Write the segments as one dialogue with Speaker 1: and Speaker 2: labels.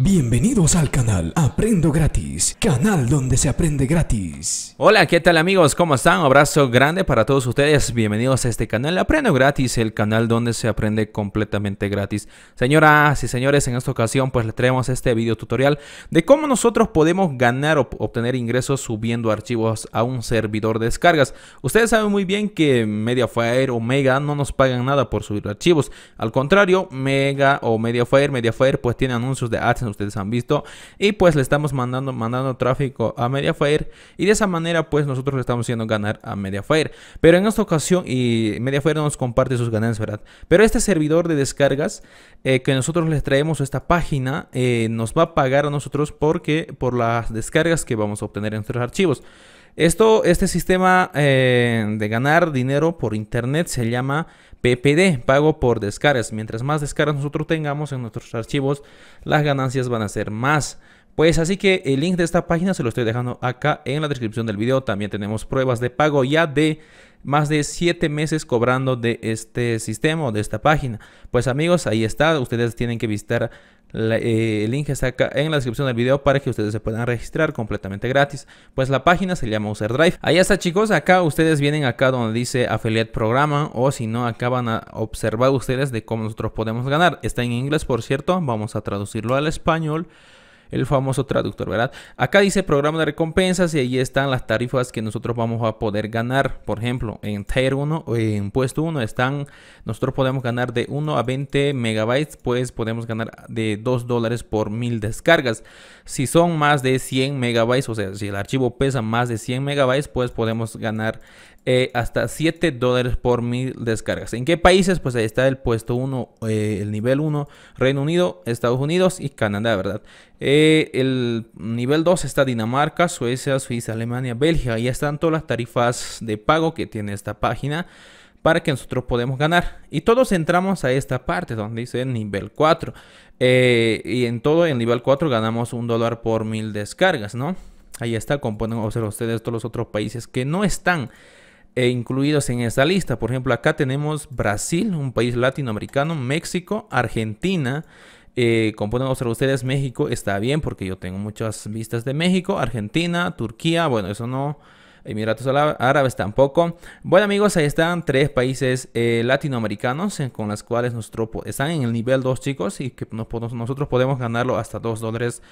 Speaker 1: Bienvenidos al canal Aprendo Gratis, canal donde se aprende gratis. Hola, ¿qué tal amigos? ¿Cómo están? Un abrazo grande para todos ustedes. Bienvenidos a este canal Aprendo Gratis, el canal donde se aprende completamente gratis. Señoras y señores, en esta ocasión pues les traemos este video tutorial de cómo nosotros podemos ganar o obtener ingresos subiendo archivos a un servidor de descargas. Ustedes saben muy bien que Mediafire o Mega no nos pagan nada por subir archivos. Al contrario, Mega o Mediafire, Mediafire pues tiene anuncios de AdSense ustedes han visto. Y pues le estamos mandando, mandando tráfico a Mediafire. Y de esa manera pues nosotros le estamos haciendo ganar a Mediafire. Pero en esta ocasión y Mediafire nos comparte sus ganancias, ¿verdad? Pero este servidor de descargas eh, que nosotros les traemos a esta página eh, nos va a pagar a nosotros porque por las descargas que vamos a obtener en nuestros archivos. Esto, este sistema eh, de ganar dinero por internet se llama PPD, pago por descargas. Mientras más descargas nosotros tengamos en nuestros archivos, las ganancias van a ser más. Pues así que el link de esta página se lo estoy dejando acá en la descripción del video. También tenemos pruebas de pago ya de más de 7 meses cobrando de este sistema o de esta página. Pues amigos, ahí está. Ustedes tienen que visitar eh, el link está acá en la descripción del video para que ustedes se puedan registrar completamente gratis. Pues la página se llama UserDrive. Ahí está chicos, acá ustedes vienen acá donde dice Affiliate Programa o si no, acaban a observar ustedes de cómo nosotros podemos ganar. Está en inglés, por cierto, vamos a traducirlo al español el famoso traductor, ¿verdad? Acá dice programa de recompensas y ahí están las tarifas que nosotros vamos a poder ganar. Por ejemplo, en Tier 1 o en puesto 1 están, nosotros podemos ganar de 1 a 20 megabytes, pues podemos ganar de 2 dólares por mil descargas. Si son más de 100 megabytes, o sea, si el archivo pesa más de 100 megabytes, pues podemos ganar eh, hasta 7 dólares por mil descargas. ¿En qué países? Pues ahí está el puesto 1, eh, el nivel 1, Reino Unido, Estados Unidos y Canadá, ¿verdad? Eh, el nivel 2 está Dinamarca, Suecia, Suiza, Alemania, Bélgica. ahí están todas las tarifas de pago que tiene esta página para que nosotros podamos ganar. Y todos entramos a esta parte donde dice nivel 4. Eh, y en todo, el nivel 4 ganamos un dólar por mil descargas, ¿no? Ahí está, componen ustedes todos los otros países que no están eh, incluidos en esta lista. Por ejemplo, acá tenemos Brasil, un país latinoamericano, México, Argentina, eh, como pueden observar ustedes, México está bien porque yo tengo muchas vistas de México, Argentina, Turquía, bueno, eso no, Emiratos Árabes tampoco. Bueno amigos, ahí están tres países eh, latinoamericanos con las cuales nuestro, están en el nivel 2 chicos y que nosotros podemos ganarlo hasta 2 dólares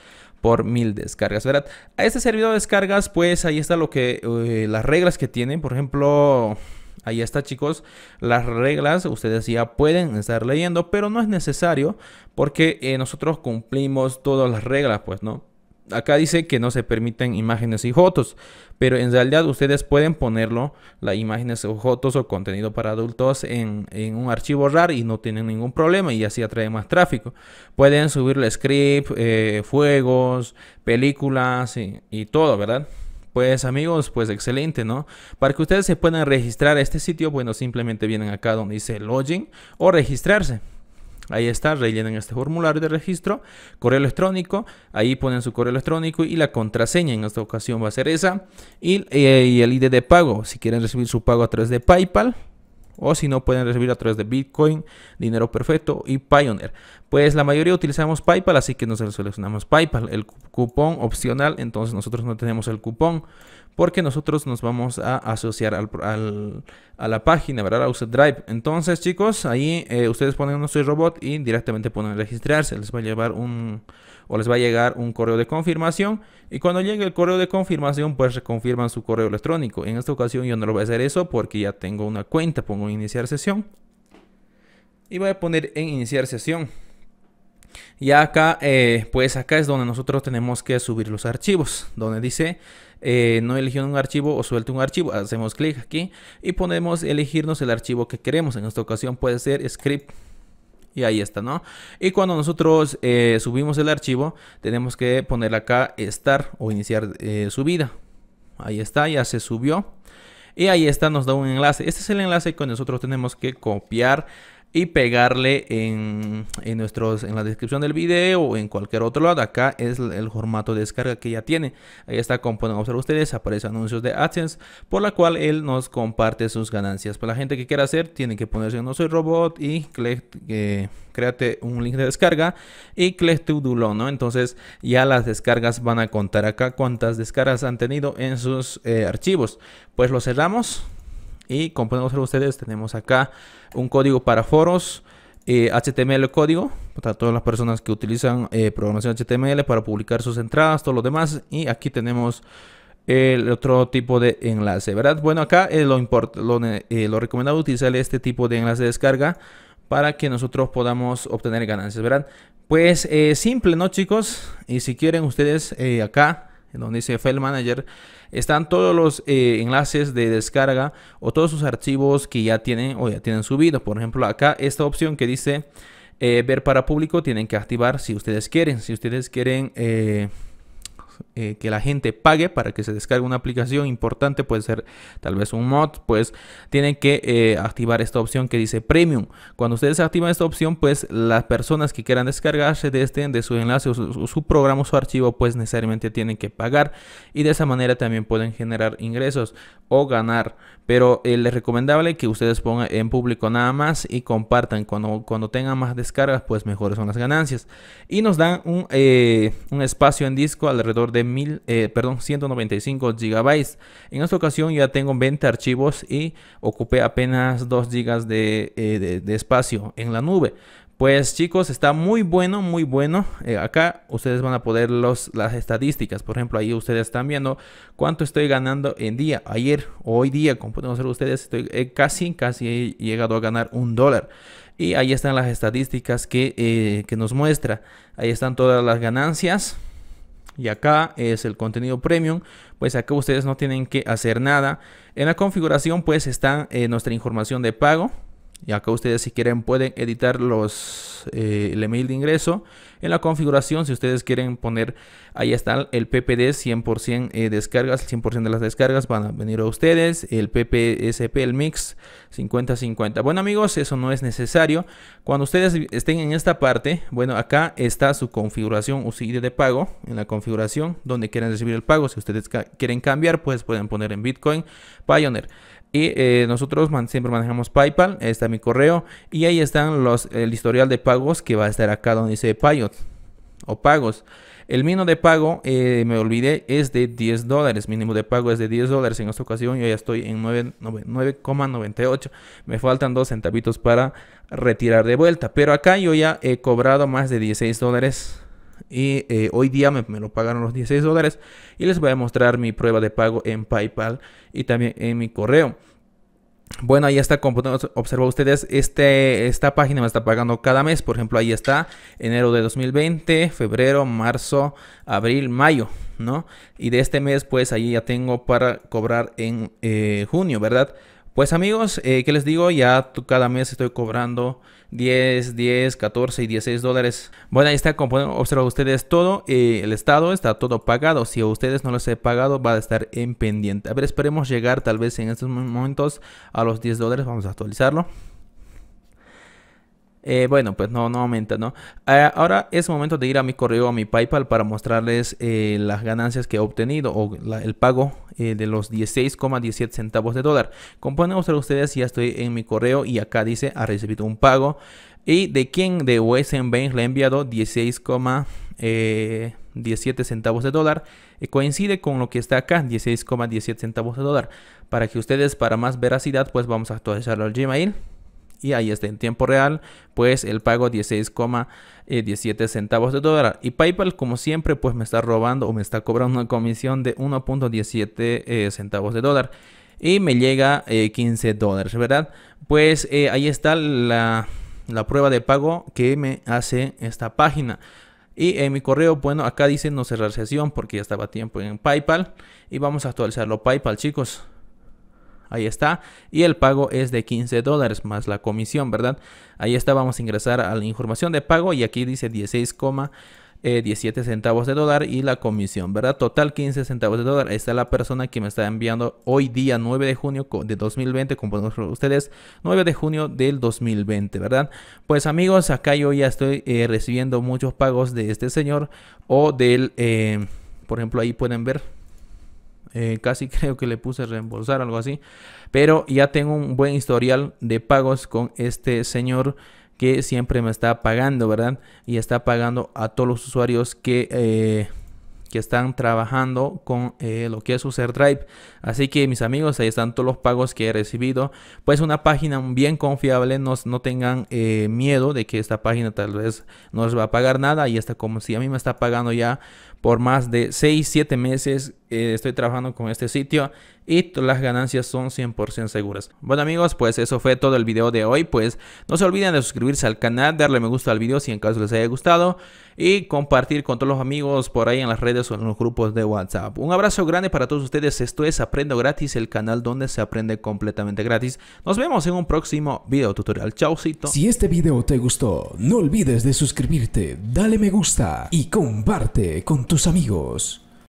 Speaker 1: por mil descargas, ¿verdad? A este servidor de descargas pues ahí está lo que, eh, las reglas que tienen, por ejemplo Ahí está chicos, las reglas ustedes ya pueden estar leyendo, pero no es necesario porque eh, nosotros cumplimos todas las reglas, pues, ¿no? Acá dice que no se permiten imágenes y fotos, pero en realidad ustedes pueden ponerlo, las imágenes o fotos o contenido para adultos en, un archivo RAR y no tienen ningún problema y así atrae más tráfico. Pueden subirle script, eh, fuegos, películas y todo, ¿verdad? Pues amigos, pues excelente, ¿no? Para que ustedes se puedan registrar a este sitio, bueno, simplemente vienen acá donde dice login o registrarse. Ahí está, rellenan este formulario de registro, correo electrónico, ahí ponen su correo electrónico y la contraseña en esta ocasión va a ser esa y, eh, el ID de pago, si quieren recibir su pago a través de PayPal, o si no pueden recibir a través de Bitcoin, Dinero Perfecto y Pioneer. Pues la mayoría utilizamos PayPal, así que nos seleccionamos PayPal, el cupón opcional, entonces nosotros no tenemos el cupón, porque nosotros nos vamos a asociar a la página, ¿verdad? A User Drive. Entonces, chicos, ahí eh, ustedes ponen nuestro robot y directamente ponen registrarse. Les va a llevar un o les va a llegar un correo de confirmación y cuando llegue el correo de confirmación, pues reconfirman su correo electrónico. En esta ocasión yo no lo voy a hacer eso porque ya tengo una cuenta, pongo iniciar sesión y voy a poner en iniciar sesión. Y acá, eh, pues acá es donde nosotros tenemos que subir los archivos, donde dice eh, no eligió un archivo o suelte un archivo. Hacemos clic aquí y ponemos elegirnos el archivo que queremos. En esta ocasión puede ser script. Y ahí está, ¿no? Y cuando nosotros eh, subimos el archivo, tenemos que poner acá estar o iniciar subida. Ahí está, ya se subió. Y ahí está, nos da un enlace. Este es el enlace que nosotros tenemos que copiar y pegarle en, nuestros, en la descripción del video o en cualquier otro lado. Acá es el formato de descarga que ya tiene. Ahí está, como pueden ver ustedes, aparece anuncios de AdSense, por la cual él nos comparte sus ganancias. Para pues la gente que quiera hacer, tiene que ponerse en No Soy Robot y click eh, créate un link de descarga y click tu ¿no? Entonces ya las descargas van a contar acá cuántas descargas han tenido en sus eh, archivos. Pues lo cerramos. Y como podemos ver ustedes, tenemos acá un código para foros. HTML eh, código para todas las personas que utilizan eh, programación HTML para publicar sus entradas, todo lo demás. Y aquí tenemos el otro tipo de enlace, ¿verdad? Bueno, acá es lo, lo, eh, lo, recomendado utilizar este tipo de enlace de descarga para que nosotros podamos obtener ganancias, ¿verdad? Pues simple, ¿no, chicos? Y si quieren ustedes acá, en donde dice File Manager, están todos los eh, enlaces de descarga o todos sus archivos que ya tienen o ya tienen subido Por ejemplo, acá esta opción que dice eh, ver para público tienen que activar si ustedes quieren. Si ustedes quieren... Eh, eh, que la gente pague para que se descargue una aplicación importante, puede ser tal vez un mod, pues tienen que eh, activar esta opción que dice premium. Cuando ustedes activan esta opción, pues las personas que quieran descargarse de este, de su enlace o su, programa o su archivo, pues necesariamente tienen que pagar y de esa manera también pueden generar ingresos o ganar. Pero eh, les recomendable que ustedes pongan en público nada más y compartan. Cuando, cuando tengan más descargas, pues mejores son las ganancias. Y nos dan un eh, espacio en disco alrededor de mil, eh, perdón, 195 GB. En esta ocasión ya tengo 20 archivos y ocupé apenas 2 GB eh, de, espacio en la nube. Pues chicos, está muy bueno, muy bueno. Eh, acá ustedes van a poder los, las estadísticas. Por ejemplo, ahí ustedes están viendo cuánto estoy ganando en día. Ayer hoy día, como pueden ver ustedes, casi, casi he llegado a ganar un dólar. Y ahí están las estadísticas que, que nos muestra. Ahí están todas las ganancias y acá es el contenido premium pues acá ustedes no tienen que hacer nada en la configuración pues está eh, nuestra información de pago y acá ustedes si quieren pueden editar los, eh, el email de ingreso. En la configuración si ustedes quieren poner, ahí está el PPD 100% eh, descargas, 100% de las descargas van a venir a ustedes. El PPSP, el mix 50-50. Bueno amigos, eso no es necesario. Cuando ustedes estén en esta parte, bueno acá está su configuración sigue de pago. En la configuración donde quieren recibir el pago. Si ustedes quieren cambiar pues pueden poner en Bitcoin Pioneer. Eh, nosotros siempre manejamos PayPal, está mi correo y ahí están los, el historial de pagos que va a estar acá donde dice Payot o pagos. El mínimo de pago, eh, me olvidé, es de 10 dólares. Mínimo de pago es de 10 dólares. En esta ocasión yo ya estoy en 9,98. Me faltan 2 centavitos para retirar de vuelta. Pero acá yo ya he cobrado más de 16 dólares y eh, hoy día me, lo pagaron los 16 dólares. Y les voy a mostrar mi prueba de pago en PayPal y también en mi correo. Bueno, ahí está, como observa ustedes, este, esta página me está pagando cada mes. Por ejemplo, ahí está, enero de 2020, febrero, marzo, abril, mayo, ¿no? Y de este mes, pues ahí ya tengo para cobrar en eh, junio, ¿verdad? Pues amigos, eh, ¿qué les digo? Ya cada mes estoy cobrando 10, 10, 14 y 16 dólares. Bueno, ahí está, como pueden observar ustedes todo, eh, el estado está todo pagado. Si a ustedes no les he pagado, va a estar en pendiente. A ver, esperemos llegar tal vez en estos momentos a los 10 dólares. Vamos a actualizarlo. Eh, bueno, pues no, no aumenta, ¿no? Ah, ahora es momento de ir a mi correo, a mi PayPal, para mostrarles eh, las ganancias que he obtenido o el pago eh, de los 16,17 centavos de dólar. Como pueden mostrar ustedes, ya estoy en mi correo y acá dice ha recibido un pago. ¿Y de quién? De Western Bank le he enviado 16,17 17 centavos de dólar. coincide con lo que está acá, 16,17 centavos de dólar. Para que ustedes, para más veracidad, pues vamos a actualizarlo al Gmail. Y ahí está en tiempo real, pues el pago 16,17 eh, centavos de dólar. Y PayPal, como siempre, pues me está robando o me está cobrando una comisión de 1.17 eh, centavos de dólar. Y me llega 15 eh, dólares, ¿verdad? Pues ahí está la, la prueba de pago que me hace esta página. Y en mi correo, bueno, acá dice no cerrar sesión porque ya estaba tiempo en PayPal. Y vamos a actualizarlo PayPal, chicos. Ahí está. Y el pago es de 15 dólares más la comisión, ¿verdad? Ahí está. Vamos a ingresar a la información de pago y aquí dice 16,17 eh, centavos de dólar y la comisión, ¿verdad? Total 15 centavos de dólar. ahí está la persona que me está enviando hoy día 9 de junio de 2020, como ustedes, 9 de junio del 2020, ¿verdad? Pues amigos, acá yo ya estoy eh, recibiendo muchos pagos de este señor o del, eh, por ejemplo, ahí pueden ver eh, casi creo que le puse reembolsar, algo así. Pero ya tengo un buen historial de pagos con este señor que siempre me está pagando, ¿verdad? Y está pagando a todos los usuarios que, eh, que están trabajando con eh, lo que es User Drive. Así que mis amigos, ahí están todos los pagos que he recibido. Pues una página bien confiable, no, no tengan miedo de que esta página tal vez no les va a pagar nada. Y está como si a mí me está pagando ya por más de 6-7 meses eh, estoy trabajando con este sitio y las ganancias son 100% seguras. Bueno amigos, pues eso fue todo el video de hoy. Pues no se olviden de suscribirse al canal, darle me gusta al video si en caso les haya gustado y compartir con todos los amigos por ahí en las redes o en los grupos de WhatsApp. Un abrazo grande para todos ustedes. Esto es Aprendo Gratis, el canal donde se aprende completamente gratis. Nos vemos en un próximo video tutorial. Chaucito. Si este video te gustó, no olvides de suscribirte, dale me gusta y comparte con tus amigos.